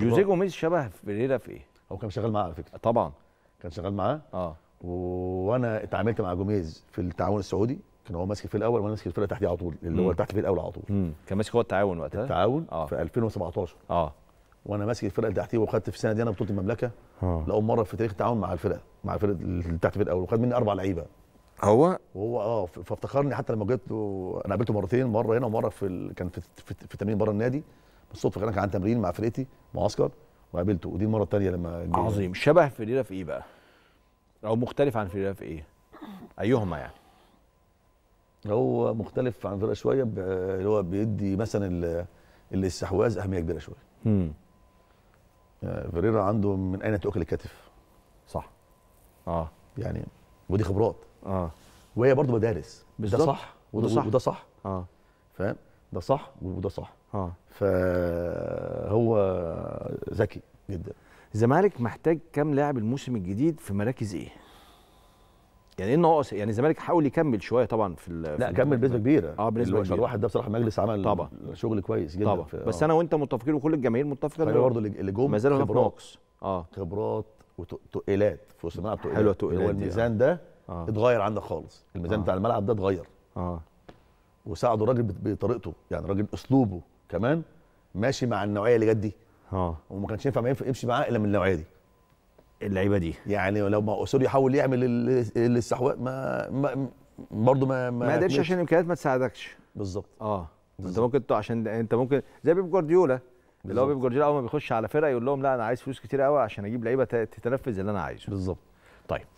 جوزيه جوميز شبه فيريرا في ايه؟ هو كان شغال معاه على فكره طبعا كان شغال معاه اه وانا اتعاملت مع جوميز في التعاون السعودي كان هو ماسك في الاول وانا ماسك الفرقه تحتيه على طول اللي هو تحت في الاول على طول كان ماسك هو التعاون وقتها التعاون آه. في 2017 اه وانا ماسك الفرقه اللي تحتيه وخدت في السنه دي انا بطوله المملكه آه. لاول مره في تاريخ التعاون مع الفرقه مع الفرقه اللي تحت في الاول وخد مني اربع لعيبه هو وهو اه فافتكرني حتى لما جيت انا قابلته مرتين مره هنا ومره في ال... كان في, في, في تمرين بره النادي بالصدفه كان عن تمرين مع فرقتي معسكر وقابلته ودي المره الثانيه لما عظيم شبه فيريرا في ايه بقى؟ او مختلف عن فيريرا في ايه؟ ايهما يعني؟ هو مختلف عن فيريرا شويه اللي هو بيدي مثلا الاستحواذ اهميه كبيره شويه. امم آه، فيريرا عنده من اين تؤكل الكتف؟ صح. اه يعني ودي خبرات. اه وهي برضه مدارس. ده صح وده صح وده صح. اه فاهم؟ ده صح وده صح اه فهو ذكي جدا الزمالك محتاج كام لاعب الموسم الجديد في مراكز ايه؟ يعني ايه ناقص يعني الزمالك حاول يكمل شويه طبعا في لا في كمل بنسبه كبيره اه بنسبه كبيره الواحد ده بصراحه مجلس عمل طبعا شغل كويس جدا طبعا بس انا وانت متفقين وكل الجماهير متفقه ان برضه اللي جم ما زالوا ناقص اه خبرات وتقيلات في وسط الملعب تقيلات حلوه تقيلات هو الميزان آه. ده آه. اتغير عندك خالص الميزان آه. بتاع الملعب ده اتغير اه وساعدوا الراجل بطريقته يعني الراجل اسلوبه كمان ماشي مع النوعيه اللي جت دي اه وما كانش ينفع يمشي معاه الا من النوعيه دي اللعيبه دي يعني لو ما اوسوريو يحاول يعمل الاستحواذ ما, ما برضه ما ما قدرش عشان الامكانيات ما تساعدكش بالظبط اه بالزبط. انت ممكن عشان انت ممكن زي بيب جوارديولا اللي هو بيب جوارديولا اول ما بيخش على فرقه يقول لهم لا انا عايز فلوس كتير قوي عشان اجيب لعيبه تنفذ اللي انا عايزه بالظبط طيب